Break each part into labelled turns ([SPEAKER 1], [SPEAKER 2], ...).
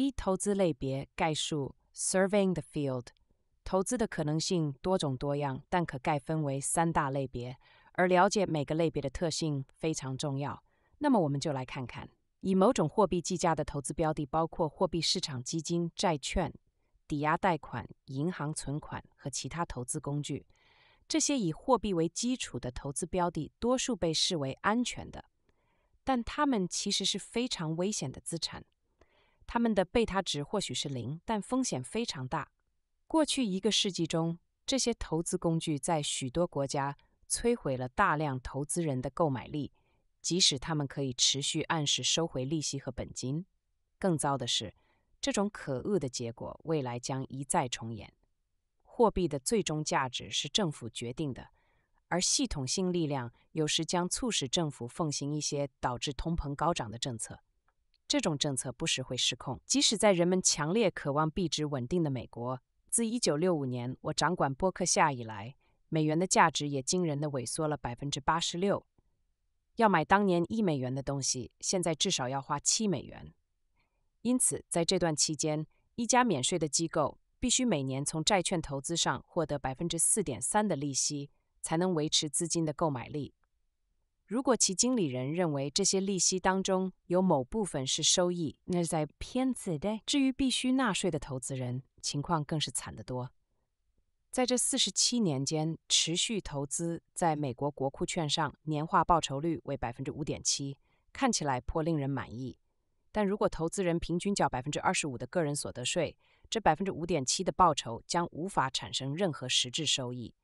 [SPEAKER 1] 一投资类别概述。Surveying the field，投资的可能性多种多样，但可概分为三大类别。而了解每个类别的特性非常重要。那么，我们就来看看，以某种货币计价的投资标的包括货币市场基金、债券、抵押贷款、银行存款和其他投资工具。这些以货币为基础的投资标的，多数被视为安全的，但它们其实是非常危险的资产。他们的贝塔值或许是零，但风险非常大。过去一个世纪中，这些投资工具在许多国家摧毁了大量投资人的购买力，即使他们可以持续按时收回利息和本金。更糟的是，这种可恶的结果未来将一再重演。货币的最终价值是政府决定的，而系统性力量有时将促使政府奉行一些导致通膨高涨的政策。这种政策不时会失控，即使在人们强烈渴望币值稳定的美国，自1965年我掌管波克夏以来，美元的价值也惊人的萎缩了86%。要买当年一美元的东西，现在至少要花7美元。因此，在这段期间，一家免税的机构必须每年从债券投资上获得4.3%的利息，才能维持资金的购买力。如果其经理人认为这些利息当中有某部分是收益，那是在骗子的。至于必须纳税的投资人，情况更是惨得多。在这四十七年间持续投资在美国国库券上，年化报酬率为百分之五点七，看起来颇令人满意。但如果投资人平均缴百分之二十五的个人所得税，这百分之五点七的报酬将无法产生任何实质收益。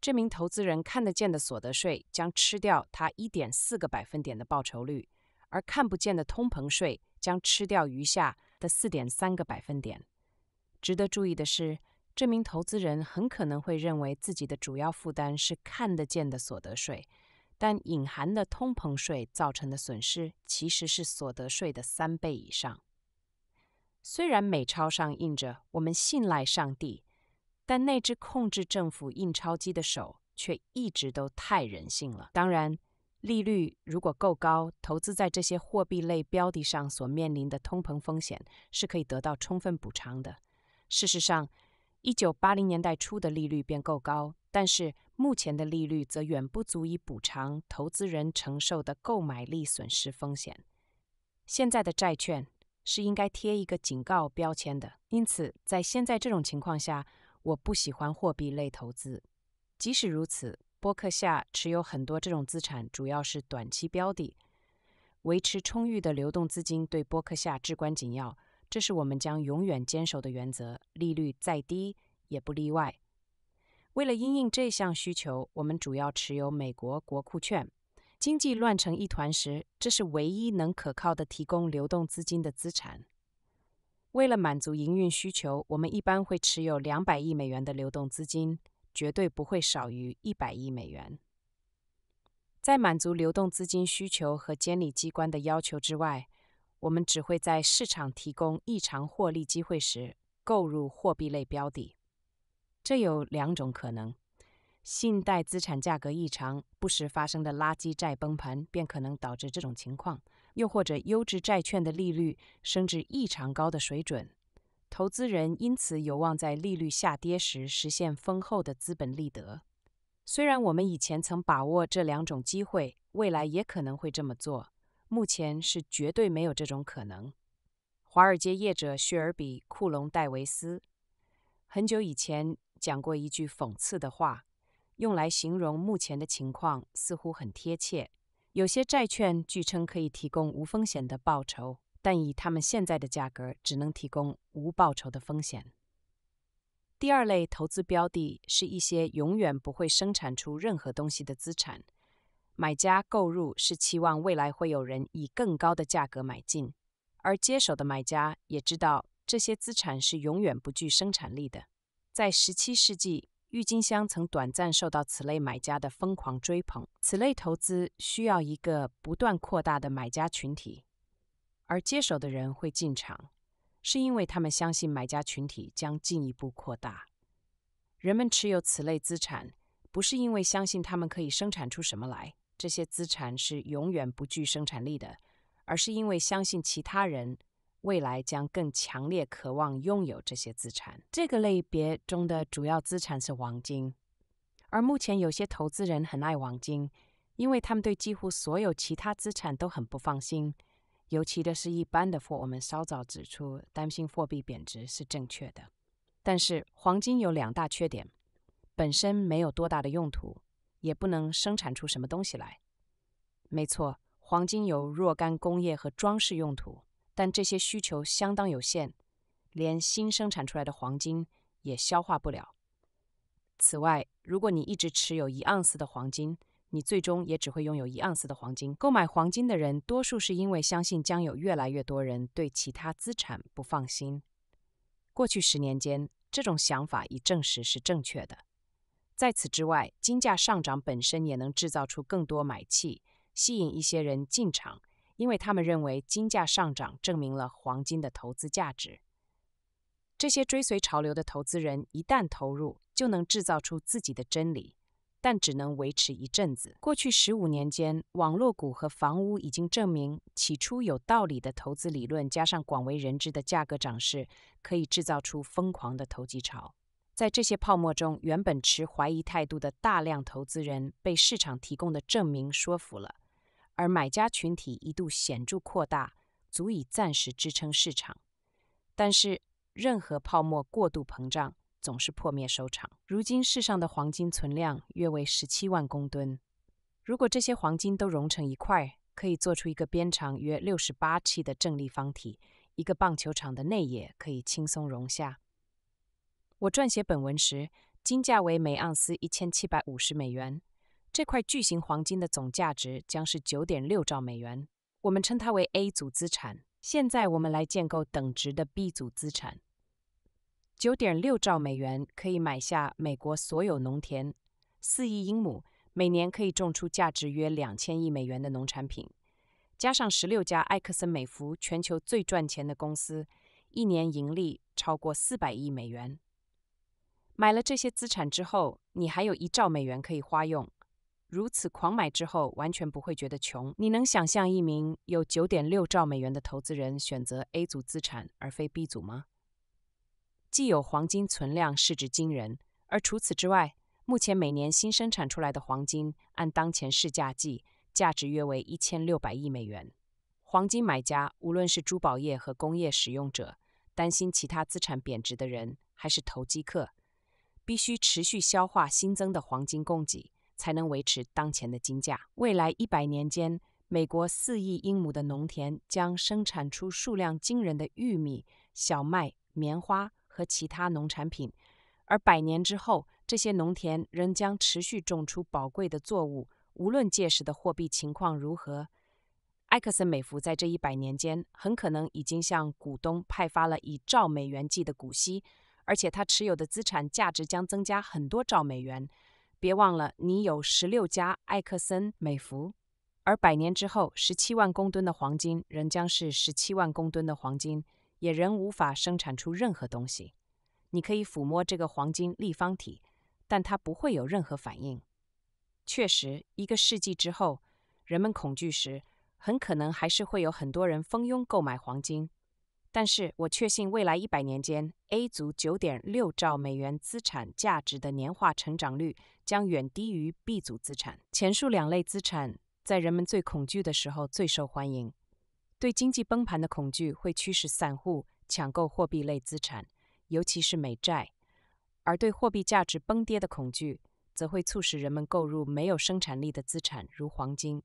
[SPEAKER 1] 这名投资人看得见的所得税将吃掉他一点四个百分点的报酬率，而看不见的通膨税将吃掉余下的四点三个百分点。值得注意的是，这名投资人很可能会认为自己的主要负担是看得见的所得税，但隐含的通膨税造成的损失其实是所得税的三倍以上。虽然美钞上印着“我们信赖上帝”。但那只控制政府印钞机的手却一直都太人性了。当然，利率如果够高，投资在这些货币类标的上所面临的通膨风险是可以得到充分补偿的。事实上一九八零年代初的利率便够高，但是目前的利率则远不足以补偿投资人承受的购买力损失风险。现在的债券是应该贴一个警告标签的。因此，在现在这种情况下，我不喜欢货币类投资，即使如此，波克夏持有很多这种资产，主要是短期标的。维持充裕的流动资金对波克夏至关紧要，这是我们将永远坚守的原则。利率再低也不例外。为了应应这项需求，我们主要持有美国国库券。经济乱成一团时，这是唯一能可靠的提供流动资金的资产。为了满足营运需求，我们一般会持有两百亿美元的流动资金，绝对不会少于一百亿美元。在满足流动资金需求和监理机关的要求之外，我们只会在市场提供异常获利机会时购入货币类标的。这有两种可能：信贷资产价格异常，不时发生的垃圾债崩盘便可能导致这种情况。又或者，优质债券的利率升至异常高的水准，投资人因此有望在利率下跌时实现丰厚的资本利得。虽然我们以前曾把握这两种机会，未来也可能会这么做，目前是绝对没有这种可能。华尔街业者谢尔比·库隆·戴维斯很久以前讲过一句讽刺的话，用来形容目前的情况似乎很贴切。有些债券据称可以提供无风险的报酬，但以他们现在的价格，只能提供无报酬的风险。第二类投资标的是一些永远不会生产出任何东西的资产，买家购入是期望未来会有人以更高的价格买进，而接手的买家也知道这些资产是永远不具生产力的。在十七世纪。郁金香曾短暂受到此类买家的疯狂追捧。此类投资需要一个不断扩大的买家群体，而接手的人会进场，是因为他们相信买家群体将进一步扩大。人们持有此类资产，不是因为相信他们可以生产出什么来，这些资产是永远不具生产力的，而是因为相信其他人。未来将更强烈渴望拥有这些资产。这个类别中的主要资产是黄金，而目前有些投资人很爱黄金，因为他们对几乎所有其他资产都很不放心。尤其的是，一般的，货。我们稍早指出担心货币贬值是正确的。但是黄金有两大缺点：本身没有多大的用途，也不能生产出什么东西来。没错，黄金有若干工业和装饰用途。但这些需求相当有限，连新生产出来的黄金也消化不了。此外，如果你一直持有一盎司的黄金，你最终也只会拥有一盎司的黄金。购买黄金的人多数是因为相信将有越来越多人对其他资产不放心。过去十年间，这种想法已证实是正确的。在此之外，金价上涨本身也能制造出更多买气，吸引一些人进场。因为他们认为金价上涨证明了黄金的投资价值，这些追随潮流的投资人一旦投入，就能制造出自己的真理，但只能维持一阵子。过去十五年间，网络股和房屋已经证明，起初有道理的投资理论加上广为人知的价格涨势，可以制造出疯狂的投机潮。在这些泡沫中，原本持怀疑态度的大量投资人被市场提供的证明说服了。而买家群体一度显著扩大，足以暂时支撑市场。但是，任何泡沫过度膨胀总是破灭收场。如今，世上的黄金存量约为十七万公吨。如果这些黄金都融成一块，可以做出一个边长约六十八尺的正立方体，一个棒球场的内野可以轻松容下。我撰写本文时，金价为每盎司一千七百五十美元。这块巨型黄金的总价值将是九点六兆美元，我们称它为 A 组资产。现在我们来建构等值的 B 组资产。九点六兆美元可以买下美国所有农田，四亿英亩，每年可以种出价值约两千亿美元的农产品。加上十六家埃克森美孚，全球最赚钱的公司，一年盈利超过四百亿美元。买了这些资产之后，你还有一兆美元可以花用。如此狂买之后，完全不会觉得穷。你能想象一名有九点六兆美元的投资人选择 A 组资产而非 B 组吗？既有黄金存量市值惊人，而除此之外，目前每年新生产出来的黄金，按当前市价计，价值约为一千六百亿美元。黄金买家，无论是珠宝业和工业使用者，担心其他资产贬值的人，还是投机客，必须持续消化新增的黄金供给。才能维持当前的金价。未来一百年间，美国四亿英亩的农田将生产出数量惊人的玉米、小麦、棉花和其他农产品。而百年之后，这些农田仍将持续种出宝贵的作物，无论届时的货币情况如何。埃克森美孚在这一百年间，很可能已经向股东派发了以兆美元计的股息，而且他持有的资产价值将增加很多兆美元。别忘了，你有十六家埃克森美孚，而百年之后，十七万公吨的黄金仍将是十七万公吨的黄金，也仍无法生产出任何东西。你可以抚摸这个黄金立方体，但它不会有任何反应。确实，一个世纪之后，人们恐惧时，很可能还是会有很多人蜂拥购买黄金。但是我确信，未来一百年间，A 组9.6兆美元资产价值的年化成长率将远低于 B 组资产。前述两类资产在人们最恐惧的时候最受欢迎。对经济崩盘的恐惧会驱使散户抢购货币类资产，尤其是美债；而对货币价值崩跌的恐惧，则会促使人们购入没有生产力的资产，如黄金。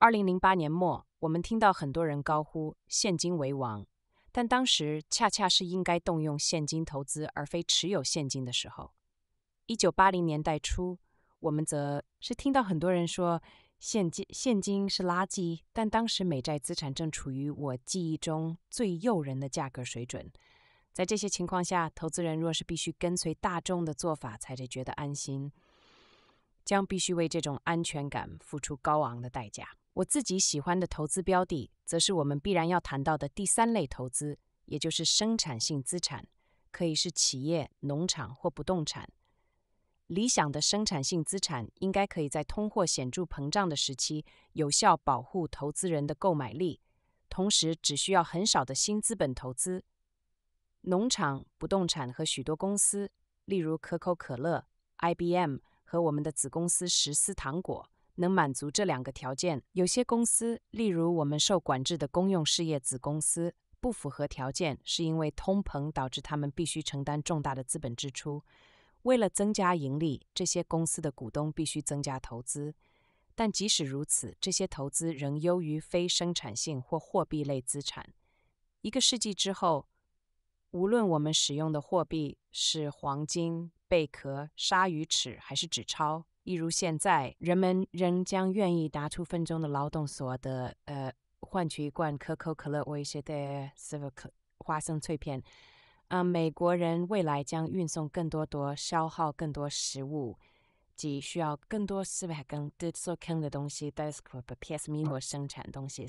[SPEAKER 1] 2008年末，我们听到很多人高呼“现金为王”。但当时恰恰是应该动用现金投资而非持有现金的时候。一九八零年代初，我们则是听到很多人说现金现金是垃圾。但当时美债资产正处于我记忆中最诱人的价格水准。在这些情况下，投资人若是必须跟随大众的做法才得觉得安心，将必须为这种安全感付出高昂的代价。我自己喜欢的投资标的，则是我们必然要谈到的第三类投资，也就是生产性资产，可以是企业、农场或不动产。理想的生产性资产应该可以在通货显著膨胀的时期有效保护投资人的购买力，同时只需要很少的新资本投资。农场、不动产和许多公司，例如可口可乐、IBM 和我们的子公司十思糖果。能满足这两个条件。有些公司，例如我们受管制的公用事业子公司，不符合条件，是因为通膨导致他们必须承担重大的资本支出。为了增加盈利，这些公司的股东必须增加投资。但即使如此，这些投资仍优于非生产性或货币类资产。一个世纪之后，无论我们使用的货币是黄金、贝壳、鲨鱼齿还是纸钞。一如现在，人们仍将愿意拿出分钟的劳动所得，呃，换取一罐可口可乐味似的花生脆片。啊，美国人未来将运送更多多消耗更多食物及需要更多丝袜克 d e u t n 的东西，来 s u p o r psmo 生产东西。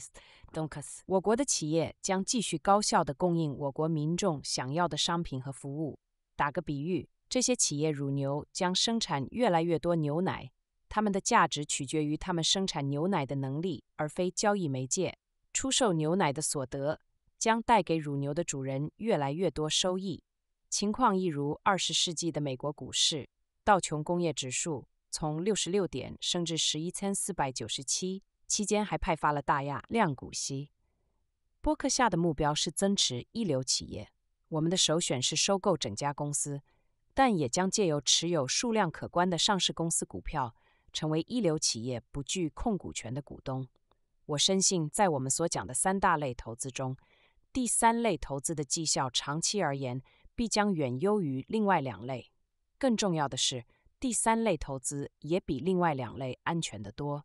[SPEAKER 1] d o n c a u s 我国的企业将继续高效的供应我国民众想要的商品和服务。打个比喻。这些企业乳牛将生产越来越多牛奶，它们的价值取决于它们生产牛奶的能力，而非交易媒介。出售牛奶的所得将带给乳牛的主人越来越多收益。情况一如二十世纪的美国股市，道琼工业指数从六十六点升至十一千四百九十七，期间还派发了大亚量股息。波克下的目标是增持一流企业，我们的首选是收购整家公司。但也将借由持有数量可观的上市公司股票，成为一流企业不具控股权的股东。我深信，在我们所讲的三大类投资中，第三类投资的绩效长期而言必将远优于另外两类。更重要的是，第三类投资也比另外两类安全得多。